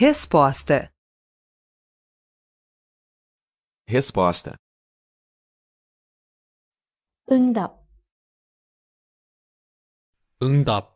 Resposta. Resposta. 응답. 응답.